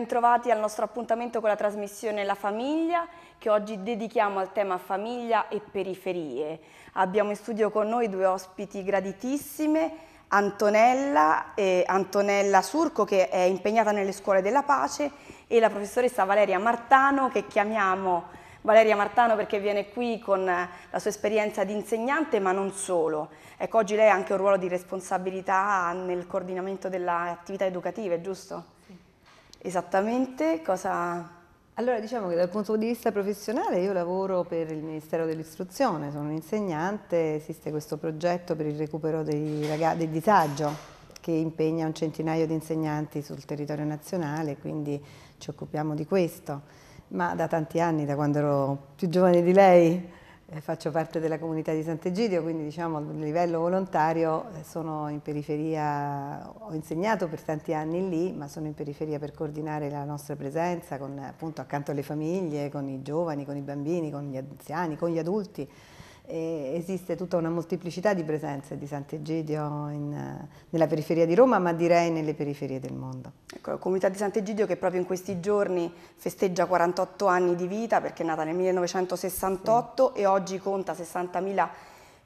Bentrovati al nostro appuntamento con la trasmissione La Famiglia che oggi dedichiamo al tema famiglia e periferie. Abbiamo in studio con noi due ospiti graditissime, Antonella, e Antonella Surco che è impegnata nelle scuole della pace e la professoressa Valeria Martano che chiamiamo Valeria Martano perché viene qui con la sua esperienza di insegnante ma non solo. Ecco, oggi lei ha anche un ruolo di responsabilità nel coordinamento delle attività educative, giusto? Esattamente, cosa... Allora diciamo che dal punto di vista professionale io lavoro per il Ministero dell'Istruzione, sono un insegnante, esiste questo progetto per il recupero ragazzi, del disagio che impegna un centinaio di insegnanti sul territorio nazionale, quindi ci occupiamo di questo, ma da tanti anni, da quando ero più giovane di lei, eh, faccio parte della comunità di Sant'Egidio, quindi diciamo a livello volontario eh, sono in periferia, ho insegnato per tanti anni lì, ma sono in periferia per coordinare la nostra presenza con, appunto accanto alle famiglie, con i giovani, con i bambini, con gli anziani, con gli adulti e esiste tutta una molteplicità di presenze di Sant'Egidio nella periferia di Roma, ma direi nelle periferie del mondo. Ecco, la comunità di Sant'Egidio che proprio in questi giorni festeggia 48 anni di vita perché è nata nel 1968 sì. e oggi conta 60.000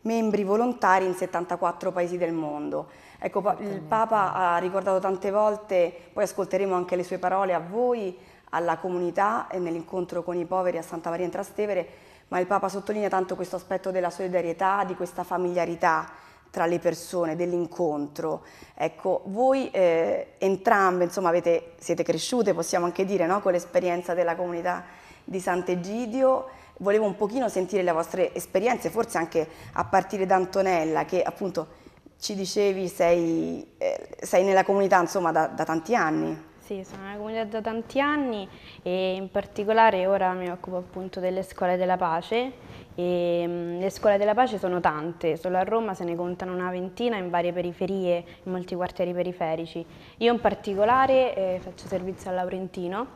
membri volontari in 74 paesi del mondo. Ecco, il Papa ha ricordato tante volte, poi ascolteremo anche le sue parole a voi, alla comunità e nell'incontro con i poveri a Santa Maria in Trastevere, ma il Papa sottolinea tanto questo aspetto della solidarietà, di questa familiarità tra le persone, dell'incontro. Ecco, voi eh, entrambe insomma, avete, siete cresciute, possiamo anche dire, no? con l'esperienza della comunità di Sant'Egidio. Volevo un pochino sentire le vostre esperienze, forse anche a partire da Antonella, che appunto ci dicevi sei, eh, sei nella comunità insomma, da, da tanti anni. Sì, sono nella comunità da tanti anni e in particolare ora mi occupo appunto delle scuole della pace. E, mh, mm, le scuole della pace sono tante, solo a Roma se ne contano una ventina in varie periferie, in molti quartieri periferici. Io in particolare eh, faccio servizio a Laurentino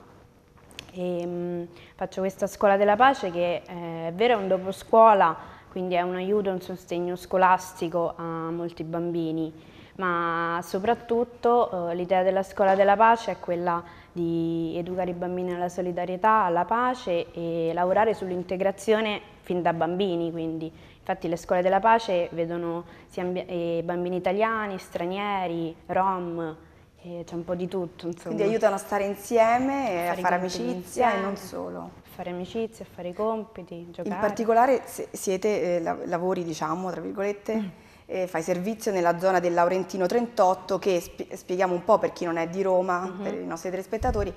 e mh, mm, faccio questa scuola della pace che eh, è vero è un doposcuola, quindi è un aiuto, un sostegno scolastico a molti bambini ma soprattutto eh, l'idea della scuola della pace è quella di educare i bambini alla solidarietà, alla pace e lavorare sull'integrazione fin da bambini, quindi infatti le scuole della pace vedono eh, bambini italiani, stranieri, rom, eh, c'è un po' di tutto. Insomma. Quindi aiutano a stare insieme, e a fare, fare amicizia insieme, e non solo. A fare amicizia, a fare i compiti, giocare. In particolare siete eh, lavori, diciamo, tra virgolette, mm eh, fai servizio nella zona del Laurentino 38 che spie spieghiamo un po' per chi non è di Roma, mm -hmm. per i nostri telespettatori,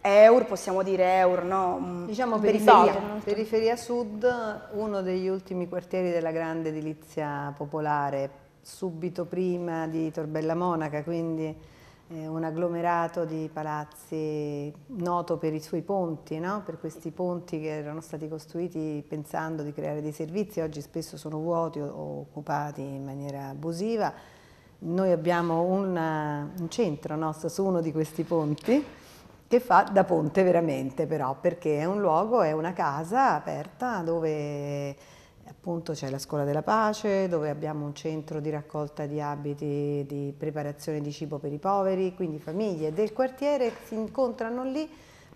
Eur, possiamo dire Eur, no? Mm, diciamo periferia. periferia sud, uno degli ultimi quartieri della grande edilizia popolare, subito prima di Torbella Monaca, quindi un agglomerato di palazzi noto per i suoi ponti, no? per questi ponti che erano stati costruiti pensando di creare dei servizi, oggi spesso sono vuoti o occupati in maniera abusiva. Noi abbiamo una, eh, un centro nostro su uno di questi ponti che fa da ponte veramente però, perché è un luogo, è una casa aperta dove appunto c'è la scuola della pace dove abbiamo un centro di raccolta di abiti, di preparazione di cibo per i poveri, quindi famiglie del quartiere si incontrano lì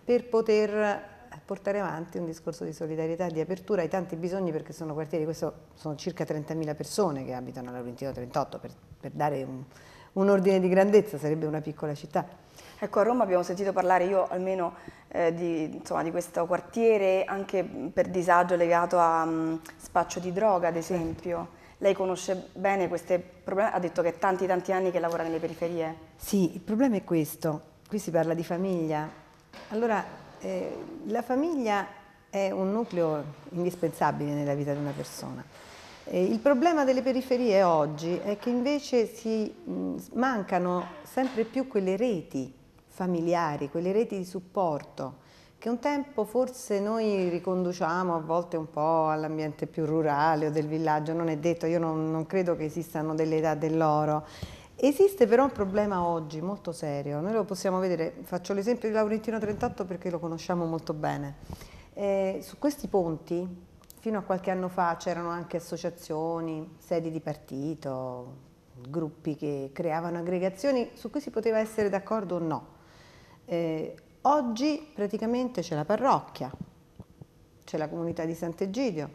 per poter eh, portare avanti un discorso di solidarietà, di apertura ai tanti bisogni perché sono quartieri, questo sono circa 30.000 persone che abitano alla Laurentino 38 per, per dare un, un ordine di grandezza, sarebbe una piccola città. Ecco, a Roma abbiamo sentito parlare, io almeno eh, di, insomma, di, questo quartiere anche mm, per disagio legato a um, spaccio di droga, ad esempio. Lei conosce bene queste problematiche, ha detto che è tanti tanti anni che lavora nelle periferie. Sì, il problema è questo, qui si parla di famiglia. Allora, eh, la famiglia è un nucleo indispensabile nella vita di una persona. Eh, il problema delle periferie oggi è che invece si, mh, mm, mancano sempre più quelle reti familiari, quelle reti di supporto che un tempo forse noi riconduciamo a volte un po' all'ambiente più rurale o del villaggio, non è detto, io non, non credo che esistano delle età dell'oro. Esiste però un problema oggi molto serio, noi lo possiamo vedere, faccio l'esempio di Laurentino 38 perché lo conosciamo molto bene. Eh, su questi ponti, fino a qualche anno fa, c'erano anche associazioni, sedi di partito, gruppi che creavano aggregazioni su cui si poteva essere d'accordo o no. Eh, oggi praticamente c'è la parrocchia, c'è la comunità di Sant'Egidio,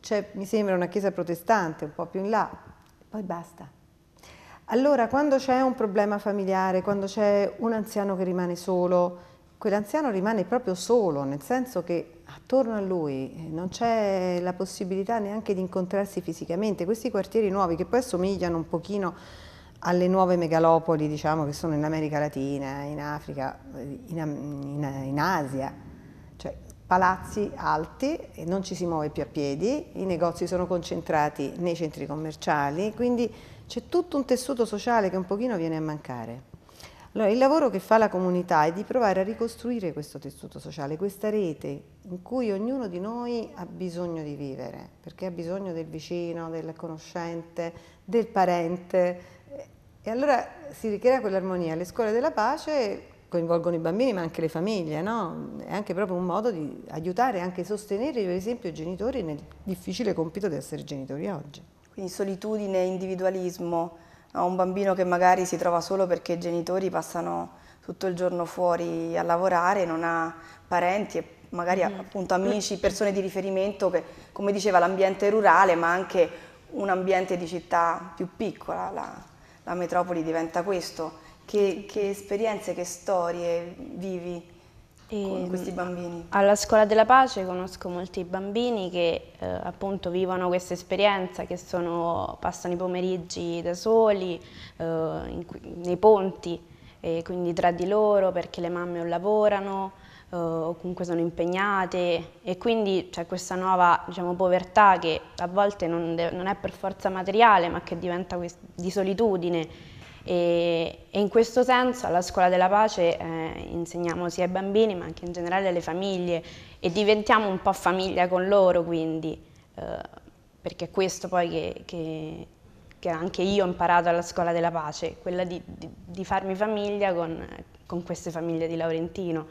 c'è, mi sembra, una chiesa protestante un po' più in là, poi basta. Allora, quando c'è un problema familiare, quando c'è un anziano che rimane solo, quell'anziano rimane proprio solo, nel senso che attorno a lui eh, non c'è la possibilità neanche di incontrarsi fisicamente. Questi quartieri nuovi, che poi assomigliano un pochino alle nuove megalopoli diciamo, che sono in America Latina, in Africa, in, in, in Asia, cioè palazzi alti, non ci si muove più a piedi, i negozi sono concentrati nei centri commerciali, quindi c'è tutto un tessuto sociale che un pochino viene a mancare. Allora, il lavoro che fa la comunità è di provare a ricostruire questo tessuto sociale, questa rete in cui ognuno di noi ha bisogno di vivere, perché ha bisogno del vicino, del conoscente, del parente, e allora si ricrea quell'armonia. Le scuole della pace coinvolgono i bambini ma anche le famiglie, no? È anche proprio un modo di aiutare anche sostenere, per esempio, i genitori nel difficile compito di essere genitori oggi. Quindi solitudine, individualismo, no? un bambino che magari si trova solo perché i genitori passano tutto il giorno fuori a lavorare, non ha parenti e magari mm. appunto amici, persone di riferimento che, come diceva, l'ambiente rurale, ma anche un ambiente di città più piccola. La la metropoli diventa questo. Che, che esperienze, che storie vivi e con ehm, questi bambini? Alla Scuola della Pace conosco molti bambini che eh, appunto vivono questa esperienza, che sono, passano i pomeriggi da soli, eh, in, nei ponti, e quindi tra di loro perché le mamme o lavorano eh, o comunque sono impegnate e quindi c'è questa nuova diciamo, povertà che a volte non, non, è per forza materiale ma che diventa di solitudine e, e, in questo senso alla Scuola della Pace eh, insegniamo sia ai bambini ma anche in generale alle famiglie e diventiamo un po' famiglia con loro quindi eh, perché è questo poi che, che anche io ho imparato alla scuola della pace, quella di, di, di farmi famiglia con, con queste famiglie di Laurentino.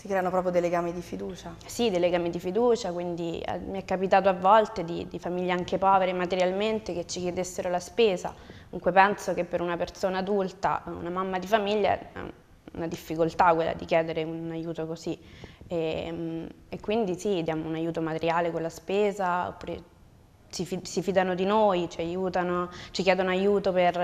Si creano proprio dei legami di fiducia. Sì, dei legami di fiducia, quindi eh, mi è capitato a volte di, di, famiglie anche povere materialmente che ci chiedessero la spesa, Comunque penso che per una persona adulta, una mamma di famiglia, è una difficoltà quella di chiedere un aiuto così e, ehm, e quindi sì, diamo un aiuto materiale con la spesa, oppure si, fidano di noi, ci, aiutano, ci chiedono aiuto per,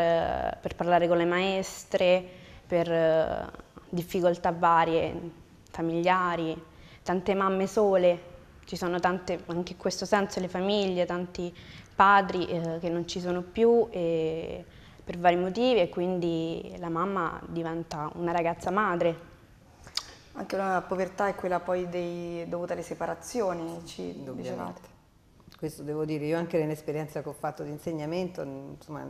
per parlare con le maestre, per eh, difficoltà varie familiari, tante mamme sole, ci sono tante, anche in questo senso, le famiglie, tanti padri eh, che non ci sono più per vari motivi e quindi la mamma diventa una ragazza madre. Anche la povertà è quella poi dei, dovuta alle separazioni, ci dicevate. Questo devo dire, io anche nell'esperienza che ho fatto di insegnamento, insomma,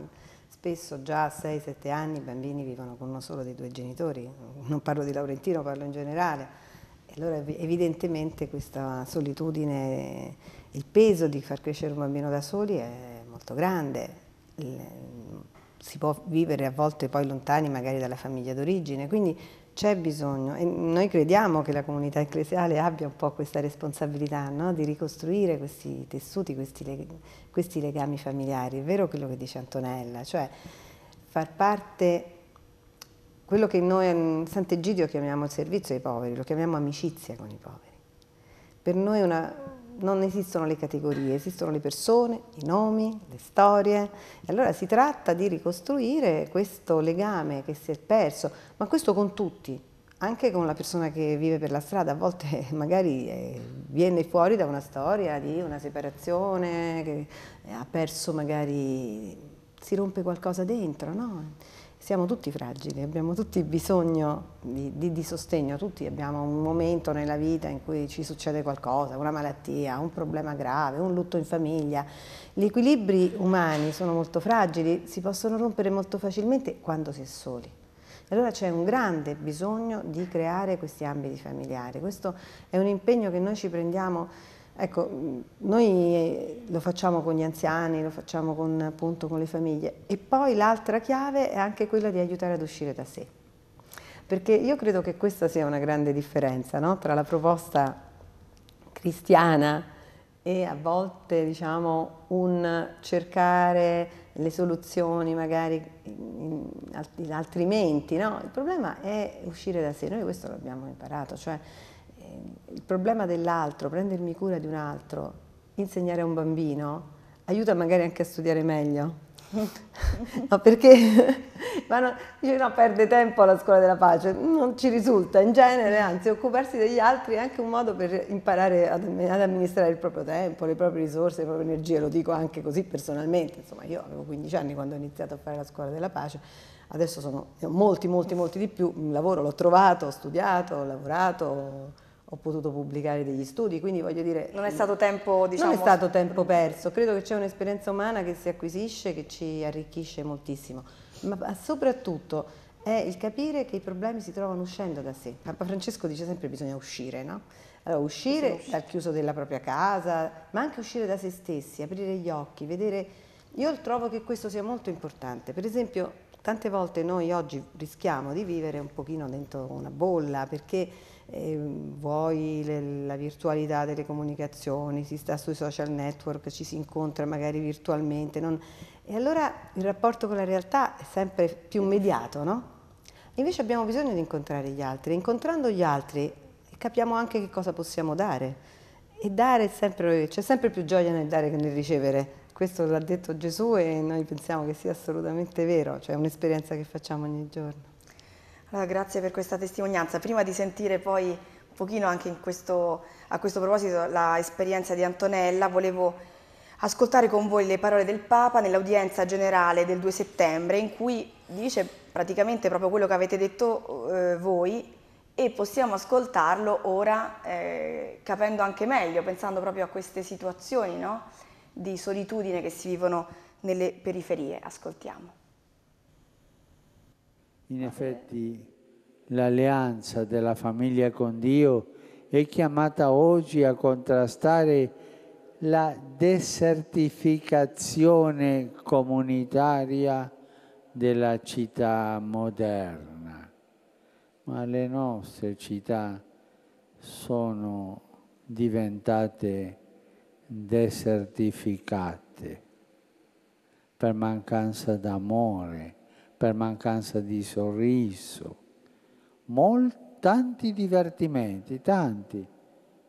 spesso già a 6-7 anni i bambini vivono con uno solo dei due genitori, non parlo di Laurentino, parlo in generale allora evidentemente questa solitudine, il peso di far crescere un bambino da soli è molto grande, si può vivere a volte poi lontani magari dalla famiglia d'origine, quindi c'è bisogno e noi crediamo che la comunità ecclesiale abbia un po' questa responsabilità no? di ricostruire questi tessuti, questi, leg questi legami familiari, è vero quello che dice Antonella, cioè far parte quello che noi in Sant'Egidio chiamiamo il servizio ai poveri, lo chiamiamo amicizia con i poveri. Per noi una, non esistono le categorie, esistono le persone, i nomi, le storie. E allora si tratta di ricostruire questo legame che si è perso, ma questo con tutti, anche con la persona che vive per la strada, a volte magari eh, viene fuori da una storia di una separazione, che ha perso magari, si rompe qualcosa dentro, no? siamo tutti fragili, abbiamo tutti bisogno di, di, di, sostegno, tutti abbiamo un momento nella vita in cui ci succede qualcosa, una malattia, un problema grave, un lutto in famiglia. Gli equilibri umani sono molto fragili, si possono rompere molto facilmente quando si è soli. Allora c'è un grande bisogno di creare questi ambiti familiari, questo è un impegno che noi ci prendiamo Ecco, noi lo facciamo con gli anziani, lo facciamo con, appunto con le famiglie e poi l'altra chiave è anche quella di aiutare ad uscire da sé. Perché io credo che questa sia una grande differenza no? tra la proposta cristiana e a volte diciamo un cercare le soluzioni magari in altrimenti, no? Il problema è uscire da sé, noi questo l'abbiamo imparato, cioè il problema dell'altro, prendermi cura di un altro, insegnare a un bambino, aiuta magari anche a studiare meglio. no, perché vanno, dice no, perde tempo alla scuola della pace, non ci risulta in genere, anzi occuparsi degli altri è anche un modo per imparare ad, ad amministrare il proprio tempo, le proprie risorse, le proprie energie, lo dico anche così personalmente, insomma io avevo 15 anni quando ho iniziato a fare la scuola della pace, adesso sono molti, molti, molti di più, un lavoro l'ho trovato, ho studiato, ho lavorato, ho potuto pubblicare degli studi, quindi voglio dire... Non è stato tempo, diciamo... Non è diciamo, stato tempo perso, credo che c'è un'esperienza umana che si acquisisce, che ci arricchisce moltissimo, ma soprattutto è il capire che i problemi si trovano uscendo da sé. Papa Francesco dice sempre che bisogna uscire, no? Allora, uscire usci. dal chiuso della propria casa, ma anche uscire da se stessi, aprire gli occhi, vedere... Io trovo che questo sia molto importante, per esempio tante volte noi oggi rischiamo di vivere un pochino dentro una bolla, perché eh, vuoi le, la virtualità delle comunicazioni, si sta sui social network, ci si incontra magari virtualmente. Non... E allora il rapporto con la realtà è sempre più immediato, no? Invece abbiamo bisogno di incontrare gli altri. Incontrando gli altri capiamo anche che cosa possiamo dare. E dare sempre, c'è sempre più gioia nel dare che nel ricevere. Questo l'ha detto Gesù e noi pensiamo che sia assolutamente vero, cioè è un'esperienza che facciamo ogni giorno. Allora, grazie per questa testimonianza. Prima di sentire poi un pochino anche questo, a questo proposito l'esperienza di Antonella, volevo ascoltare con voi le parole del Papa nell'udienza generale del 2 settembre in cui dice praticamente proprio quello che avete detto eh, voi e possiamo ascoltarlo ora eh, capendo anche meglio, pensando proprio a queste situazioni no? di solitudine che si vivono nelle periferie. Ascoltiamo. In effetti l'alleanza della famiglia con Dio è chiamata oggi a contrastare la desertificazione comunitaria della città moderna. Ma le nostre città sono diventate desertificate per mancanza d'amore, per mancanza di sorriso, molti, tanti divertimenti, tanti,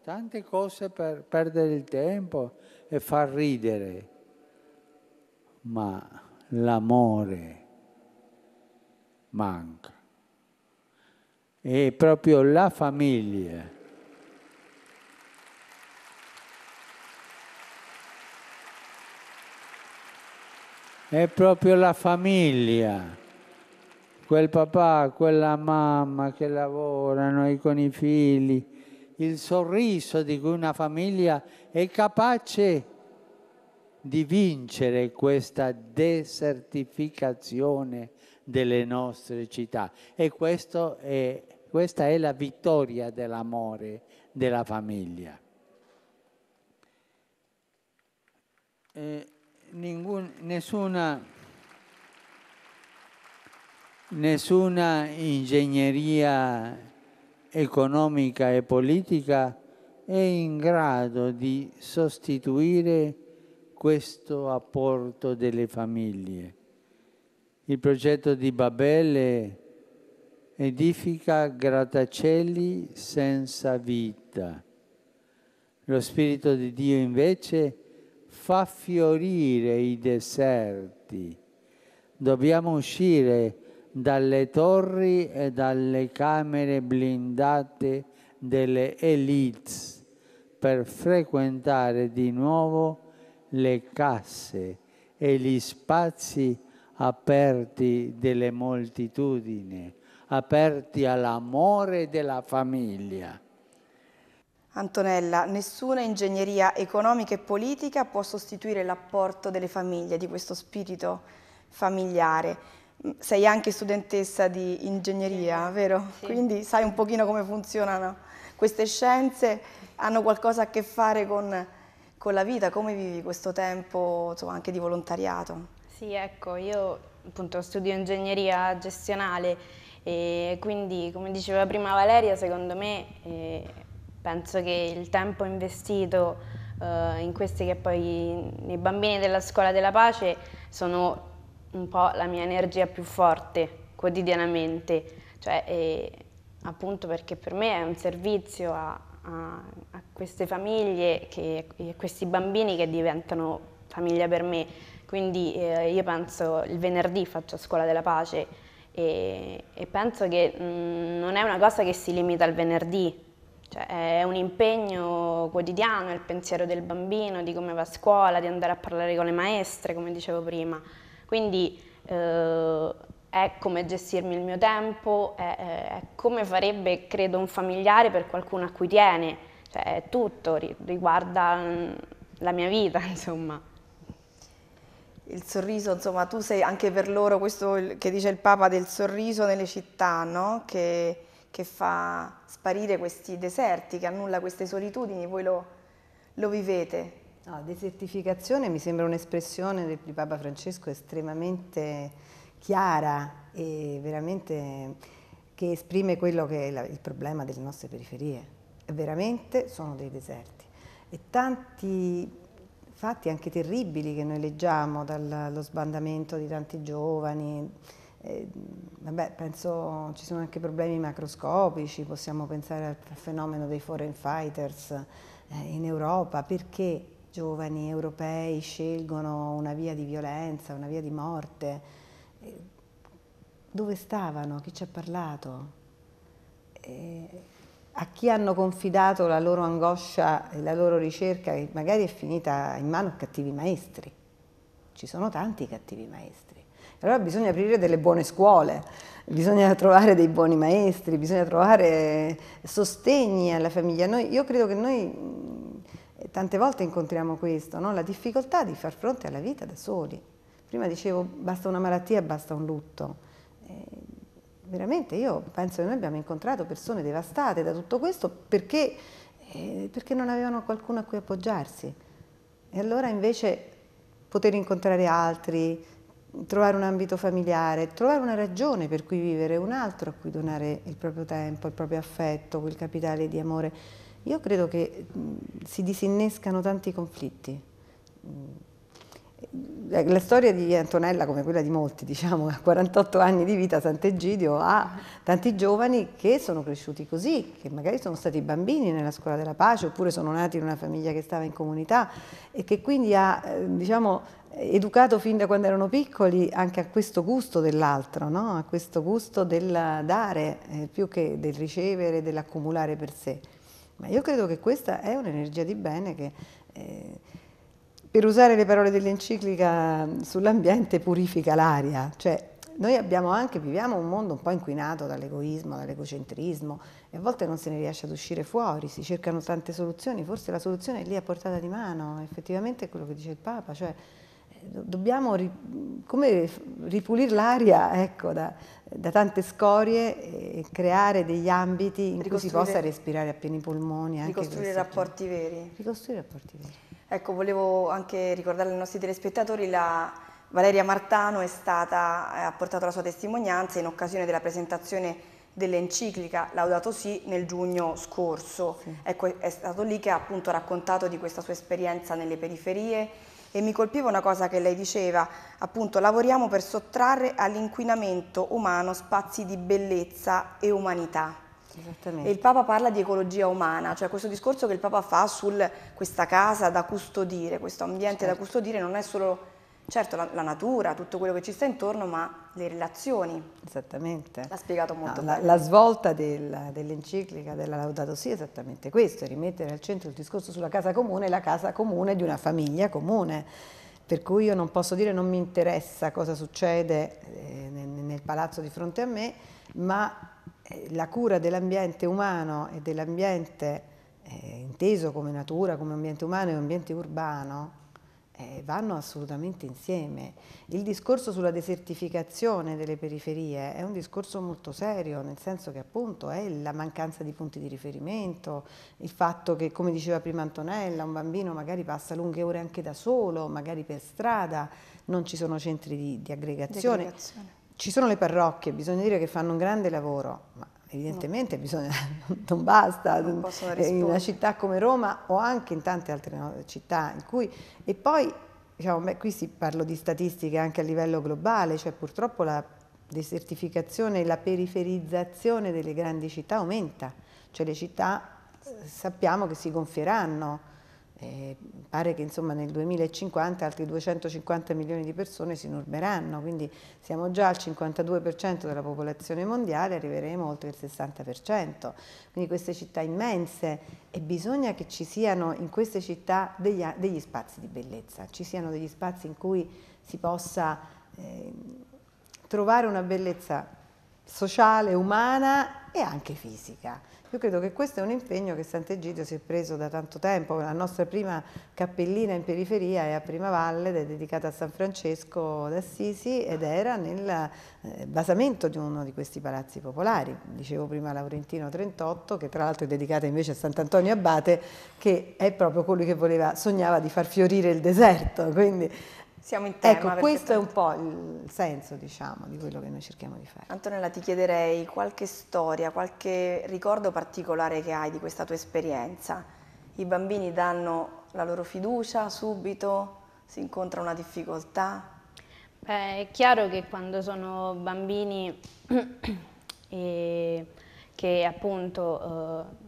tante cose per perdere il tempo e far ridere, ma l'amore manca. E proprio la famiglia è proprio la famiglia. Quel papà, quella mamma che lavorano con i figli, il sorriso di cui una famiglia è capace di vincere questa desertificazione delle nostre città. E è, questa è la vittoria dell'amore della famiglia. E eh, ningún, nessuna, nessuna ingegneria economica e politica è in grado di sostituire questo apporto delle famiglie. Il progetto di Babele edifica grattacieli senza vita. Lo Spirito di Dio invece fa fiorire i deserti. Dobbiamo uscire dalle torri e dalle camere blindate delle elites per frequentare di nuovo le casse e gli spazi aperti delle moltitudini, aperti all'amore della famiglia. Antonella, nessuna ingegneria economica e politica può sostituire l'apporto delle famiglie, di questo spirito familiare. Mm, sei anche studentessa di ingegneria, sì. vero? Sì. Quindi sai un pochino come funzionano queste scienze, hanno qualcosa a che fare con, con la vita, come vivi questo tempo insomma, anche di volontariato? Sì, ecco, io appunto studio ingegneria gestionale e quindi come diceva prima Valeria, secondo me... Eh, penso che il tempo investito eh, in questi che poi nei bambini della scuola della pace sono un po' la mia energia più forte quotidianamente, cioè, e, appunto perché per me è un servizio a, a, a queste famiglie e a questi bambini che diventano famiglia per me. Quindi eh, io penso il venerdì faccio scuola della pace e, e penso che mh, mm, non è una cosa che si limita al venerdì, cioè, è un impegno quotidiano, è il pensiero del bambino, di come va a scuola, di andare a parlare con le maestre, come dicevo prima. Quindi eh, è come gestirmi il mio tempo, è, è, come farebbe, credo, un familiare per qualcuno a cui tiene. Cioè, è tutto, riguarda mm, la mia vita, insomma. Il sorriso, insomma, tu sei anche per loro questo che dice il Papa del sorriso nelle città, no? Che che fa sparire questi deserti, che annulla queste solitudini, voi lo, lo vivete. No, desertificazione mi sembra un'espressione di Papa Francesco estremamente chiara e veramente che esprime quello che è la, il problema delle nostre periferie. Veramente sono dei deserti e tanti fatti anche terribili che noi leggiamo dallo sbandamento di tanti giovani, eh, vabbè, penso ci sono anche problemi macroscopici, possiamo pensare al fenomeno dei foreign fighters eh, in Europa, perché giovani europei scelgono una via di violenza, una via di morte? dove stavano? Chi ci ha parlato? a chi hanno confidato la loro angoscia e la loro ricerca che magari è finita in mano a cattivi maestri? Ci sono tanti cattivi maestri. Allora bisogna aprire delle buone scuole, bisogna trovare dei buoni maestri, bisogna trovare sostegni alla famiglia. Noi, io credo che noi eh, tante volte incontriamo questo, no? la difficoltà di far fronte alla vita da soli. Prima dicevo basta una malattia, basta un lutto. Eh, veramente io penso che noi abbiamo incontrato persone devastate da tutto questo perché, eh, perché non avevano qualcuno a cui appoggiarsi. E allora invece poter incontrare altri, trovare un ambito familiare, trovare una ragione per cui vivere, un altro a cui donare il proprio tempo, il proprio affetto, quel capitale di amore. Io credo che si disinnescano tanti conflitti. Eh, la storia di Antonella, come quella di molti, diciamo, a 48 anni di vita, Sant'Egidio ha tanti giovani che sono cresciuti così, che magari sono stati bambini nella scuola della pace oppure sono nati in una famiglia che stava in comunità e che quindi ha, eh, diciamo, educato fin da quando erano piccoli anche a questo gusto dell'altro, no? a questo gusto del dare eh, più che del ricevere, dell'accumulare per sé. Ma io credo che questa è un'energia di bene che, eh, per usare le parole dell'enciclica sull'ambiente, purifica l'aria. Cioè, noi abbiamo anche, viviamo un mondo un po' inquinato dall'egoismo, dall'egocentrismo e a volte non se ne riesce ad uscire fuori, si cercano tante soluzioni, forse la soluzione è lì a portata di mano, effettivamente è quello che dice il Papa, cioè dobbiamo come ripulire l'aria ecco, da, da, tante scorie e creare degli ambiti in cui si possa respirare a pieni polmoni. ricostruire rapporti veri. Ricostruire rapporti veri. Ecco, volevo anche ricordare ai nostri telespettatori la Valeria Martano stata, eh, ha portato la sua testimonianza in occasione della presentazione dell'enciclica Laudato Si nel giugno scorso. Sì. Ecco, è stato lì che ha appunto raccontato di questa sua esperienza nelle periferie e mi colpiva una cosa che lei diceva, appunto lavoriamo per sottrarre all'inquinamento umano spazi di bellezza e umanità. Esattamente. E il Papa parla di ecologia umana, cioè questo discorso che il Papa fa su questa casa da custodire, questo ambiente certo. da custodire non è solo certo la, la, natura, tutto quello che ci sta intorno, ma le relazioni. Esattamente. L'ha spiegato molto no, bene. La, la svolta del, dell'enciclica della Laudato Si è esattamente questo, rimettere al centro il discorso sulla casa comune, la casa comune di una famiglia comune. Per cui io non posso dire non mi interessa cosa succede eh, nel, nel palazzo di fronte a me, ma eh, la cura dell'ambiente umano e dell'ambiente eh, inteso come natura, come ambiente umano e ambiente urbano, eh, vanno assolutamente insieme. Il discorso sulla desertificazione delle periferie è un discorso molto serio, nel senso che appunto è la mancanza di punti di riferimento, il fatto che, come diceva prima Antonella, un bambino magari passa lunghe ore anche da solo, magari per strada, non ci sono centri di, di aggregazione. Ci sono le parrocchie, bisogna dire che fanno un grande lavoro, ma Evidentemente no. bisogna, non basta, non in una città come Roma o anche in tante altre città in cui, e poi diciamo, beh, qui si parla di statistiche anche a livello globale, cioè purtroppo la desertificazione e la periferizzazione delle grandi città aumenta, cioè le città eh, sappiamo che si gonfieranno, eh, pare che insomma, nel 2050 altri 250 milioni di persone si inurberanno, quindi siamo già al 52% della popolazione mondiale, arriveremo oltre il 60%. Quindi queste città immense e bisogna che ci siano in queste città degli, degli spazi di bellezza, ci siano degli spazi in cui si possa eh, trovare una bellezza sociale, umana e anche fisica. Io credo che questo è un impegno che Sant'Egidio si è preso da tanto tempo, la nostra prima cappellina in periferia è a Prima Valle ed è dedicata a San Francesco d'Assisi ed era nel eh, basamento di uno di questi palazzi popolari, dicevo prima Laurentino 38 che tra l'altro è dedicata invece a Sant'Antonio Abate che è proprio colui che voleva, sognava di far fiorire il deserto, quindi siamo in ecco, tema. Ecco, questo tanto... è un po' il senso, diciamo, di quello che noi cerchiamo di fare. Antonella, ti chiederei qualche storia, qualche ricordo particolare che hai di questa tua esperienza. I bambini danno la loro fiducia subito, si incontra una difficoltà? Beh, è chiaro che quando sono bambini eh, che appunto... Eh,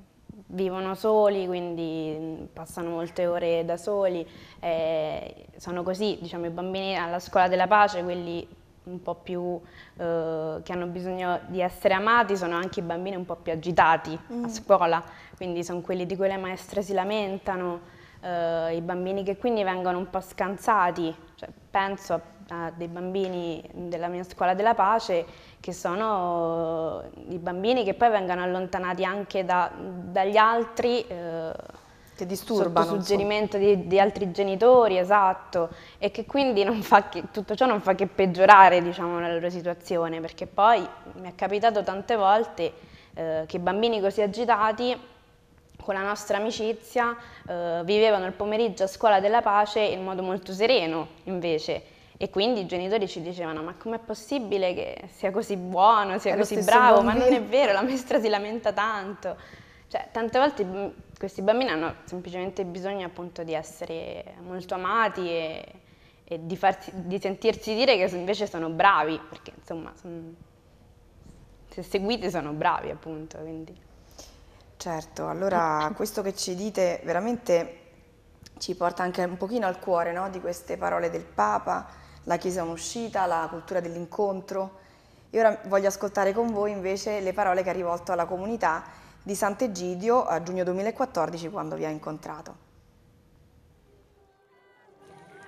vivono soli, quindi mm, passano molte ore da soli, eh, sono così, diciamo, i bambini alla scuola della pace, quelli un po' più eh, che hanno bisogno di essere amati, sono anche i bambini un po' più agitati mm. a scuola, quindi sono quelli di cui le maestre si lamentano, eh, i bambini che quindi vengono un po' scansati, cioè, penso a dei bambini della mia scuola della pace che sono i bambini che poi vengono allontanati anche da, dagli altri eh, che disturbano sotto suggerimento di, di, altri genitori, esatto, e che quindi che, tutto ciò non fa che peggiorare diciamo, la loro situazione, perché poi mi è capitato tante volte eh, che bambini così agitati con la nostra amicizia eh, vivevano il pomeriggio a scuola della pace in modo molto sereno invece e quindi i genitori ci dicevano: Ma com'è possibile che sia così buono, sia È così bravo? Bambino. Ma non è vero, la maestra si lamenta tanto. Cioè, tante volte questi bambini hanno semplicemente bisogno appunto di essere molto amati e, e di, farsi, di, sentirsi dire che invece sono bravi, perché insomma, son, se seguite sono bravi appunto. Quindi. Certo, allora questo che ci dite veramente ci porta anche un pochino al cuore no? di queste parole del Papa la Chiesa è un'uscita, la cultura dell'incontro. E ora voglio ascoltare con voi invece le parole che ha rivolto alla comunità di Sant'Egidio a giugno 2014 quando vi ha incontrato.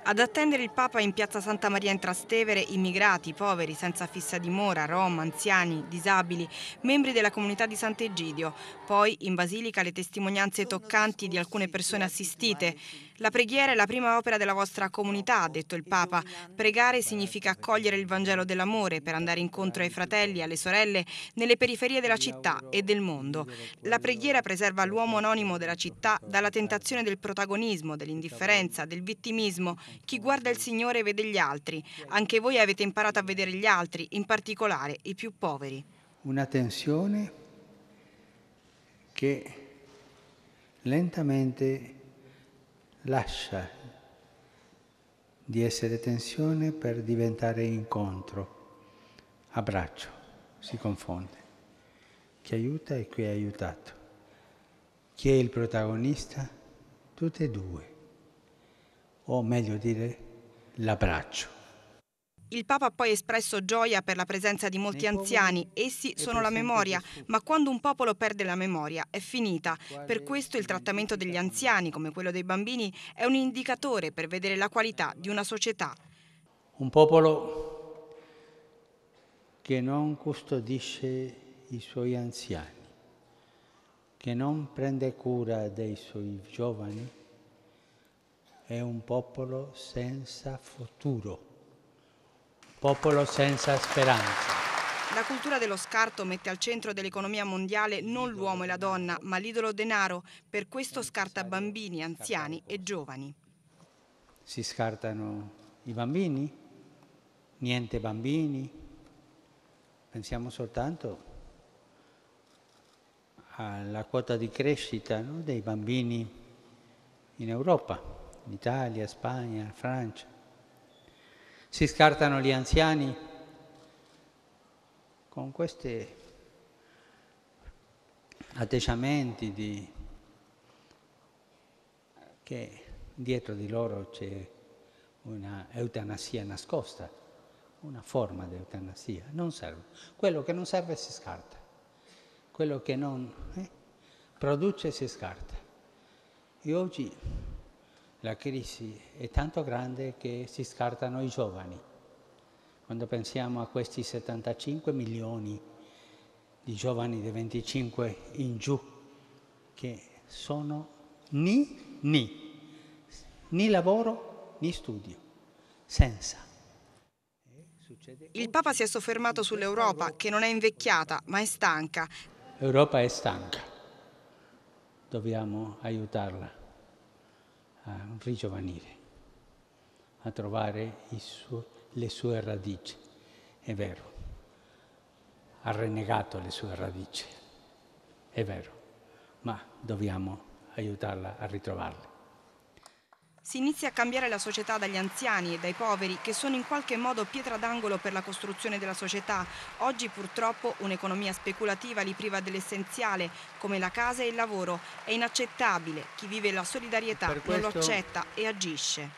Ad attendere il Papa in piazza Santa Maria in Trastevere, immigrati, poveri, senza fissa dimora, rom, anziani, disabili, membri della comunità di Sant'Egidio. Poi in Basilica le testimonianze toccanti di alcune persone assistite. La preghiera è la prima opera della vostra comunità, ha detto il Papa. Pregare significa accogliere il Vangelo dell'amore per andare incontro ai fratelli, e alle sorelle, nelle periferie della città e del mondo. La preghiera preserva l'uomo anonimo della città dalla tentazione del protagonismo, dell'indifferenza, del vittimismo chi guarda il Signore vede gli altri. Anche voi avete imparato a vedere gli altri, in particolare i più poveri. Una tensione che lentamente lascia di essere tensione per diventare incontro, abbraccio, si confonde. Chi aiuta e chi è aiutato. Chi è il protagonista? Tutte e due o meglio dire l'abbraccio. Il Papa ha poi espresso gioia per la presenza di molti anziani, essi sono la memoria, ma quando un popolo perde la memoria è finita. Per questo il trattamento degli anziani, come quello dei bambini, è un indicatore per vedere la qualità di una società. Un popolo che non custodisce i suoi anziani, che non prende cura dei suoi giovani, è un popolo senza futuro, un popolo senza speranza. La cultura dello scarto mette al centro dell'economia mondiale non l'uomo e la donna, ma l'idolo denaro. Per questo scarta bambini, anziani e giovani. Si scartano i bambini, niente bambini. Pensiamo soltanto alla quota di crescita no, dei bambini in Europa in Italia, Spagna, Francia. Si scartano gli anziani con questi atteggiamenti di... che dietro di loro c'è una eutanasia nascosta, una forma di eutanasia. Non serve. Quello che non serve si scarta. Quello che non eh, produce si scarta. E oggi la crisi è tanto grande che si scartano i giovani. Quando pensiamo a questi 75 milioni di giovani di 25 in giù che sono ni, ni, ni lavoro ni studio, senza. Il Papa si è soffermato sull'Europa che non è invecchiata ma è stanca. L'Europa è stanca, dobbiamo aiutarla a rigiovanire, a trovare suo, le sue radici. È vero, ha renegato le sue radici, è vero, ma dobbiamo aiutarla a ritrovarle. Si inizia a cambiare la società dagli anziani e dai poveri, che sono in qualche modo pietra d'angolo per la costruzione della società. Oggi purtroppo un'economia speculativa li priva dell'essenziale, come la casa e il lavoro. È inaccettabile. Chi vive la solidarietà questo, non lo accetta e agisce.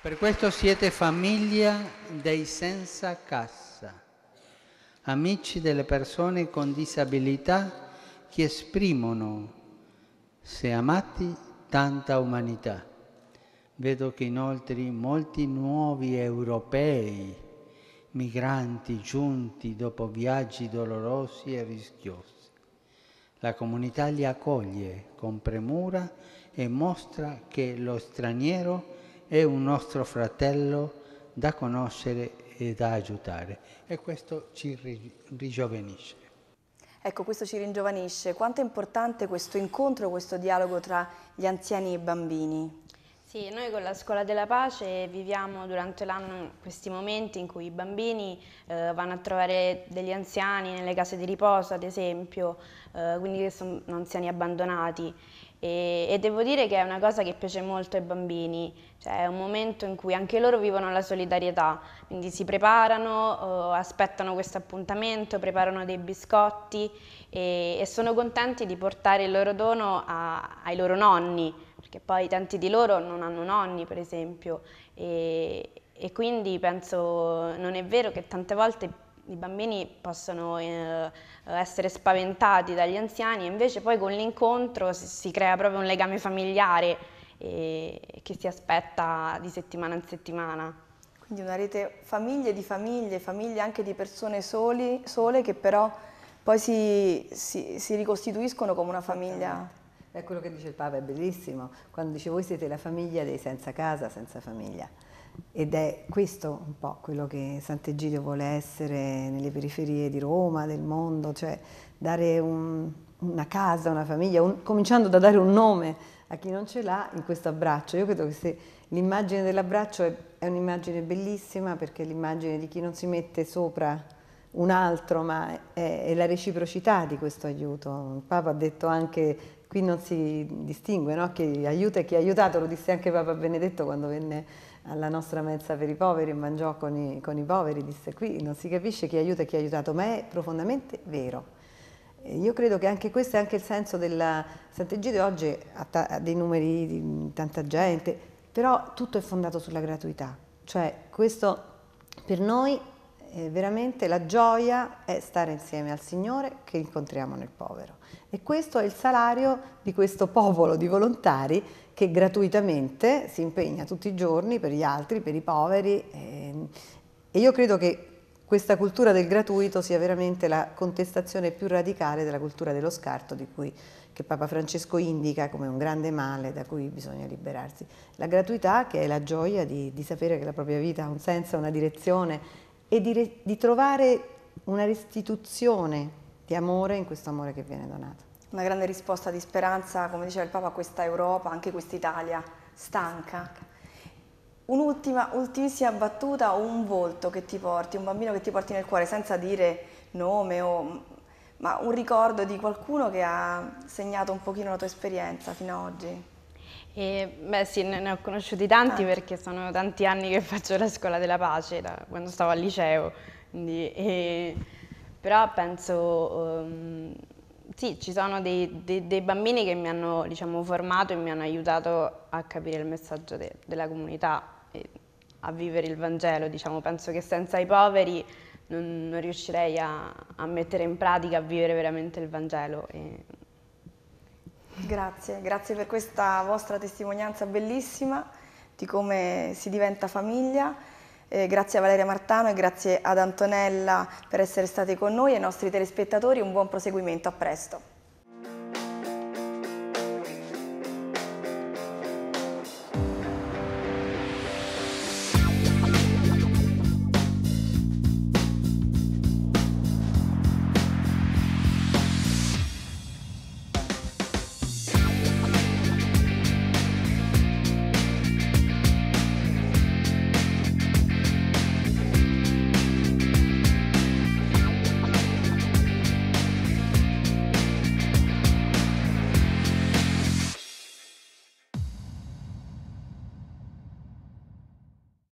Per questo siete famiglia dei senza cassa, amici delle persone con disabilità che esprimono, se amati, tanta umanità. Vedo che inoltre molti nuovi europei, migranti giunti dopo viaggi dolorosi e rischiosi. La comunità li accoglie con premura e mostra che lo straniero è un nostro fratello da conoscere e da aiutare e questo ci ri rigiovenisce. Ecco, questo ci ringiovanisce. Quanto è importante questo incontro, questo dialogo tra gli anziani e i bambini? Sì, noi con la Scuola della Pace viviamo durante l'anno questi momenti in cui i bambini eh, vanno a trovare degli anziani nelle case di riposo, ad esempio, eh, quindi che sono anziani abbandonati. E, e, devo dire che è una cosa che piace molto ai bambini, cioè è un momento in cui anche loro vivono la solidarietà, quindi si preparano, eh, aspettano questo appuntamento, preparano dei biscotti e, e, sono contenti di portare il loro dono a, ai loro nonni perché poi tanti di loro non hanno nonni per esempio e, e quindi penso non è vero che tante volte i bambini possono eh, essere spaventati dagli anziani e invece poi con l'incontro si, si crea proprio un legame familiare eh, che si aspetta di settimana in settimana. Quindi una rete famiglie di famiglie, famiglie anche di persone soli, sole che però poi si, si, si ricostituiscono come una famiglia. È quello che dice il Papa, è bellissimo, quando dice voi siete la famiglia dei senza casa, senza famiglia. Ed è questo un po' quello che Sant'Egidio vuole essere nelle periferie di Roma, del mondo, cioè dare un, una casa, una famiglia, un, cominciando da dare un nome a chi non ce l'ha in questo abbraccio. Io credo che se l'immagine dell'abbraccio è, è un'immagine bellissima perché è l'immagine di chi non si mette sopra un altro, ma è, è, la reciprocità di questo aiuto. Il Papa ha detto anche qui non si distingue, no? chi aiuta e chi ha aiutato, lo disse anche Papa Benedetto quando venne alla nostra mensa per i poveri e mangiò con i, con i poveri, disse qui non si capisce chi aiuta e chi ha aiutato, ma è profondamente vero. Io credo che anche questo è anche il senso della Sant'Egidio oggi, ha dei numeri di tanta gente, però tutto è fondato sulla gratuità, cioè questo per noi veramente la gioia è stare insieme al Signore che incontriamo nel povero. E questo è il salario di questo popolo di volontari che gratuitamente si impegna tutti i giorni per gli altri, per i poveri. Ehm, e io credo che questa cultura del gratuito sia veramente la contestazione più radicale della cultura dello scarto cui, che Papa Francesco indica come un grande male da cui bisogna liberarsi. La gratuità che è la gioia di, di sapere che la propria vita ha un senso, una direzione e di, re, di trovare una restituzione di amore in questo amore che viene donato. Una grande risposta di speranza, come diceva il Papa, a questa Europa, anche quest'Italia stanca. Un'ultima, ultimissima battuta o un volto che ti porti, un bambino che ti porti nel cuore, senza dire nome o... ma un ricordo di qualcuno che ha segnato un pochino la tua esperienza fino ad oggi. E, beh sì, ne ho conosciuti tanti ah. perché sono tanti anni che faccio la scuola della pace, da quando stavo al liceo, quindi... E però penso, um, sì, ci sono dei, dei, dei, bambini che mi hanno diciamo, formato e mi hanno aiutato a capire il messaggio de, della comunità e a vivere il Vangelo, diciamo, penso che senza i poveri non, non riuscirei a, a, mettere in pratica, a vivere veramente il Vangelo. E... Grazie, grazie per questa vostra testimonianza bellissima di come si diventa famiglia eh, grazie a Valeria Martano e grazie ad Antonella per essere stati con noi e ai nostri telespettatori. Un buon proseguimento, a presto.